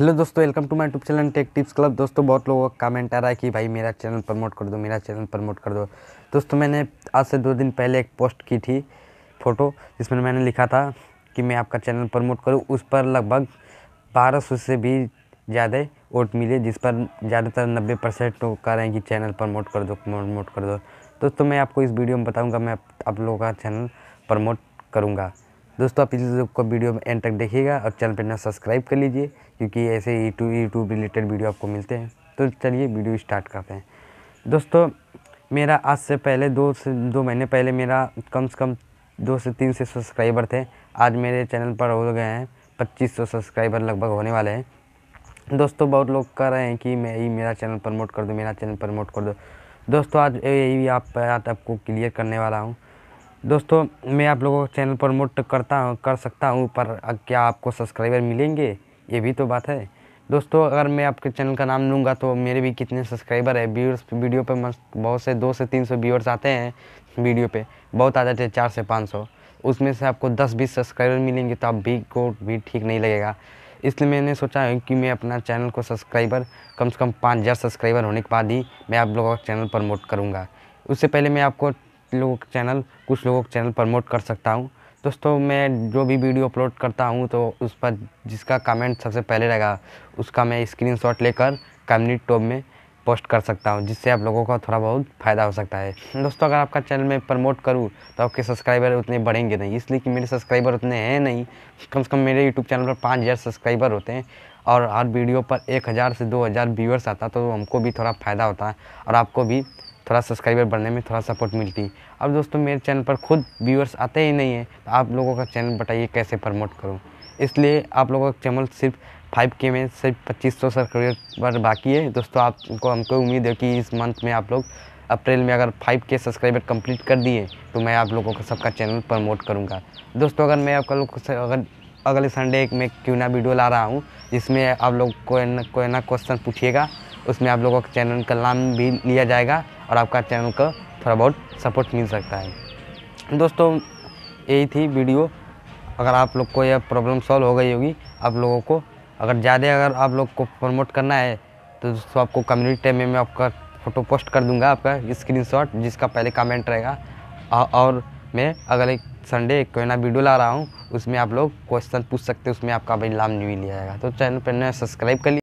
hello दोस्तों welcome to my YouTube channel tech tips club दोस्तों बहुत लोगों का कमेंट आ रहा है कि भाई मेरा चैनल प्रमोट कर दो मेरा चैनल प्रमोट कर दो दोस्तों मैंने आज से दो दिन पहले एक पोस्ट की थी फ़ोटो जिसमें मैंने लिखा था कि मैं आपका चैनल प्रमोट करूँ उस पर लगभग सौ से भी ज़्यादा वोट मिले जिस पर ज़्यादातर नब्बे परसेंट लोग कह रहे हैं कि चैनल प्रमोट कर दो प्रमोट कर दो दोस्तों मैं आपको इस वीडियो में बताऊँगा मैं आप लोगों का चैनल प्रमोट करूँगा दोस्तों आप इस को वीडियो में एंड तक देखिएगा और चैनल पर ना सब्सक्राइब कर लीजिए क्योंकि ऐसे यूट्यूब यूट्यूब रिलेटेड वीडियो आपको मिलते हैं तो चलिए वीडियो स्टार्ट करते हैं दोस्तों मेरा आज से पहले दो से दो महीने पहले मेरा कम से कम दो से तीन से सब्सक्राइबर थे आज मेरे चैनल पर हो गए हैं पच्चीस सौ सब्सक्राइबर लगभग होने वाले हैं दोस्तों बहुत लोग कह रहे हैं कि मैं यही मेरा चैनल प्रमोट कर दो मेरा चैनल प्रमोट कर दो दोस्तों आज यही आप आपको क्लियर करने वाला हूँ दोस्तों मैं आप लोगों को चैनल प्रमोट करता हूँ कर सकता हूँ पर क्या आपको सब्सक्राइबर मिलेंगे ये भी तो बात है दोस्तों अगर मैं आपके चैनल का नाम लूँगा तो मेरे भी कितने सब्सक्राइबर है व्यूअर्स वीडियो पे मस्त बहुत से दो से तीन सौ व्यूअर्स आते हैं वीडियो पे बहुत आ जाते हैं चार से पाँच सौ उसमें से आपको दस बीस सब्सक्राइबर मिलेंगे तो आप भी को भी ठीक नहीं लगेगा इसलिए मैंने सोचा है कि मैं अपना चैनल को सब्सक्राइबर कम से कम पाँच हज़ार सब्सक्राइबर होने के बाद ही मैं आप लोगों का चैनल प्रमोट करूँगा उससे पहले मैं आपको लोगों का चैनल कुछ लोगों के चैनल प्रमोट कर सकता हूँ दोस्तों मैं जो भी वीडियो अपलोड करता हूँ तो उस पर जिसका कमेंट सबसे पहले रहेगा उसका मैं स्क्रीनशॉट लेकर कम्युनिटी टॉप में पोस्ट कर सकता हूँ जिससे आप लोगों का थोड़ा बहुत फ़ायदा हो सकता है दोस्तों अगर आपका चैनल मैं प्रमोट करूँ तो आपके सब्सक्राइबर उतने बढ़ेंगे नहीं इसलिए कि मेरे सब्सक्राइबर उतने हैं नहीं कम से कम मेरे यूट्यूब चैनल पर पाँच हज़ार सब्सक्राइबर होते हैं और हर वीडियो पर एक हज़ार से दो हज़ार व्यूअर्स आता तो हमको भी थोड़ा फ़ायदा होता है और आपको भी थोड़ा सब्सक्राइबर बढ़ने में थोड़ा सपोर्ट मिलती अब दोस्तों मेरे चैनल पर खुद व्यूअर्स आते ही नहीं है तो आप लोगों का चैनल बताइए कैसे प्रमोट करूँ इसलिए आप लोगों का चैनल सिर्फ फाइव के में सिर्फ पच्चीस सौ सब्सक्राइबर बाकी है दोस्तों आपको हमको उम्मीद है कि इस मंथ में आप लोग अप्रैल में अगर फाइव के सब्सक्राइबर कंप्लीट कर दिए तो मैं आप लोगों का सबका चैनल प्रमोट करूँगा दोस्तों अगर मैं आपका लोग अगर अगले संडे एक मैं क्यों ना वीडियो ला रहा हूँ जिसमें आप लोग कोई ना क्वेश्चन पूछिएगा उसमें आप लोगों के चैनल का नाम भी लिया जाएगा और आपका चैनल का थोड़ा बहुत सपोर्ट मिल सकता है दोस्तों यही थी वीडियो अगर आप लोग को यह प्रॉब्लम सॉल्व हो गई होगी आप लोगों को अगर ज़्यादा अगर आप लोग को प्रमोट करना है तो दोस्तों आपको कम्युनिटी टाइम में मैं आपका फ़ोटो पोस्ट कर दूंगा आपका स्क्रीनशॉट जिसका पहले कमेंट रहेगा और मैं अगले संडे एक कोई ना वीडियो ला रहा हूँ उसमें आप लोग क्वेश्चन पूछ सकते हैं उसमें आपका भाई लाभ नहीं लिया जाएगा तो चैनल पर नया सब्सक्राइब कर